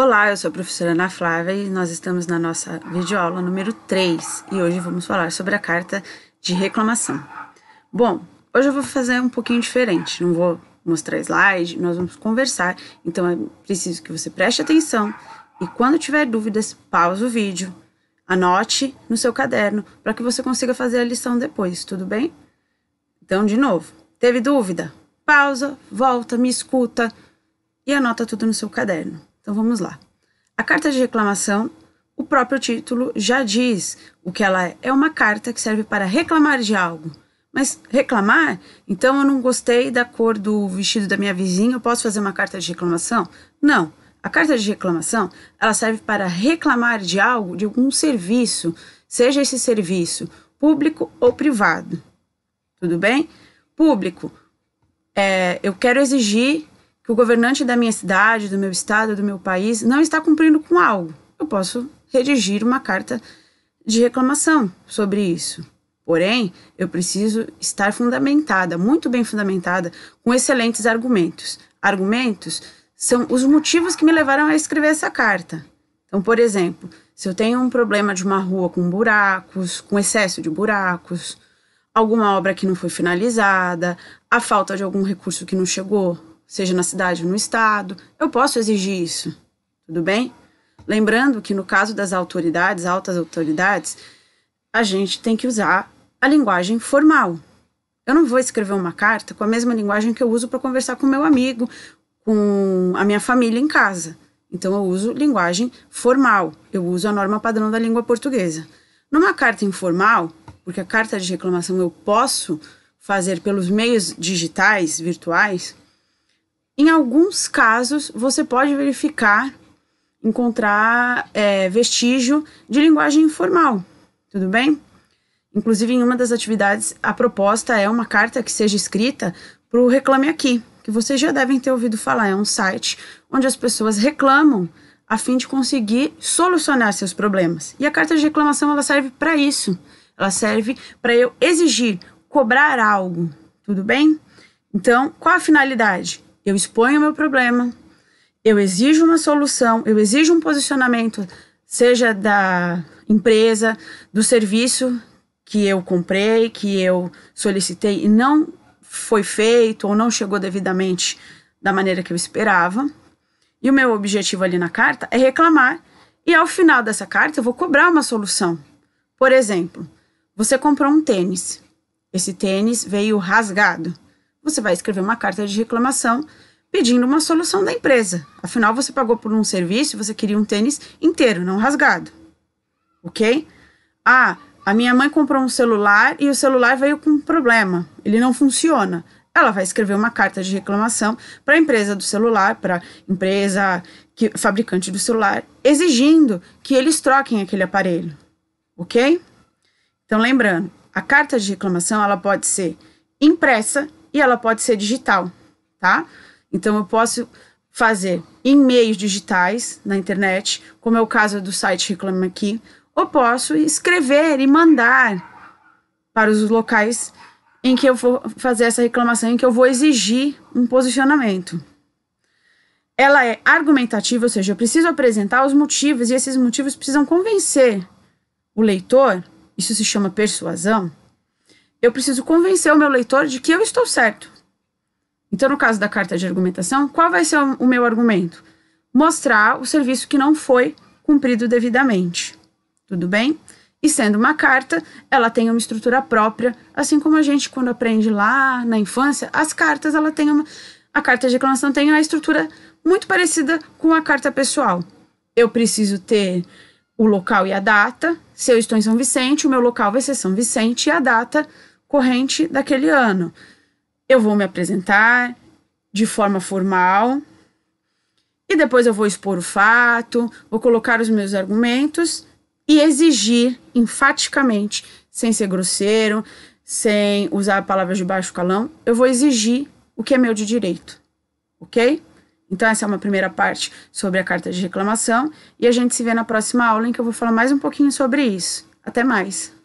Olá, eu sou a professora Ana Flávia e nós estamos na nossa videoaula número 3 e hoje vamos falar sobre a carta de reclamação. Bom, hoje eu vou fazer um pouquinho diferente, não vou mostrar slide, nós vamos conversar, então é preciso que você preste atenção e quando tiver dúvidas, pausa o vídeo, anote no seu caderno para que você consiga fazer a lição depois, tudo bem? Então, de novo, teve dúvida? Pausa, volta, me escuta e anota tudo no seu caderno. Então vamos lá. A carta de reclamação, o próprio título já diz o que ela é. É uma carta que serve para reclamar de algo. Mas reclamar? Então eu não gostei da cor do vestido da minha vizinha, eu posso fazer uma carta de reclamação? Não. A carta de reclamação, ela serve para reclamar de algo, de algum serviço, seja esse serviço público ou privado. Tudo bem? Público. É, eu quero exigir o governante da minha cidade, do meu estado, do meu país não está cumprindo com algo, eu posso redigir uma carta de reclamação sobre isso. Porém, eu preciso estar fundamentada, muito bem fundamentada, com excelentes argumentos. Argumentos são os motivos que me levaram a escrever essa carta. Então, por exemplo, se eu tenho um problema de uma rua com buracos, com excesso de buracos, alguma obra que não foi finalizada, a falta de algum recurso que não chegou seja na cidade ou no estado, eu posso exigir isso, tudo bem? Lembrando que no caso das autoridades, altas autoridades, a gente tem que usar a linguagem formal. Eu não vou escrever uma carta com a mesma linguagem que eu uso para conversar com meu amigo, com a minha família em casa. Então eu uso linguagem formal, eu uso a norma padrão da língua portuguesa. Numa carta informal, porque a carta de reclamação eu posso fazer pelos meios digitais, virtuais, em alguns casos, você pode verificar, encontrar é, vestígio de linguagem informal, tudo bem? Inclusive, em uma das atividades, a proposta é uma carta que seja escrita para o Reclame Aqui, que vocês já devem ter ouvido falar. É um site onde as pessoas reclamam a fim de conseguir solucionar seus problemas. E a carta de reclamação ela serve para isso. Ela serve para eu exigir, cobrar algo, tudo bem? Então, qual a finalidade? Eu exponho o meu problema, eu exijo uma solução, eu exijo um posicionamento, seja da empresa, do serviço que eu comprei, que eu solicitei e não foi feito ou não chegou devidamente da maneira que eu esperava. E o meu objetivo ali na carta é reclamar e ao final dessa carta eu vou cobrar uma solução. Por exemplo, você comprou um tênis. Esse tênis veio rasgado você vai escrever uma carta de reclamação pedindo uma solução da empresa. Afinal, você pagou por um serviço, você queria um tênis inteiro, não rasgado. Ok? Ah, a minha mãe comprou um celular e o celular veio com um problema. Ele não funciona. Ela vai escrever uma carta de reclamação para a empresa do celular, para a empresa que, fabricante do celular, exigindo que eles troquem aquele aparelho. Ok? Então, lembrando, a carta de reclamação ela pode ser impressa e ela pode ser digital, tá? Então eu posso fazer em meios digitais na internet, como é o caso do site Reclame Aqui, ou posso escrever e mandar para os locais em que eu vou fazer essa reclamação, em que eu vou exigir um posicionamento. Ela é argumentativa, ou seja, eu preciso apresentar os motivos e esses motivos precisam convencer o leitor, isso se chama persuasão, eu preciso convencer o meu leitor de que eu estou certo. Então, no caso da carta de argumentação, qual vai ser o meu argumento? Mostrar o serviço que não foi cumprido devidamente. Tudo bem? E sendo uma carta, ela tem uma estrutura própria, assim como a gente quando aprende lá na infância, as cartas ela tem uma a carta de reclamação tem uma estrutura muito parecida com a carta pessoal. Eu preciso ter o local e a data. Se eu estou em São Vicente, o meu local vai ser São Vicente e a data corrente daquele ano. Eu vou me apresentar de forma formal e depois eu vou expor o fato, vou colocar os meus argumentos e exigir enfaticamente, sem ser grosseiro, sem usar palavras de baixo calão, eu vou exigir o que é meu de direito, ok? Então, essa é uma primeira parte sobre a carta de reclamação e a gente se vê na próxima aula em que eu vou falar mais um pouquinho sobre isso. Até mais!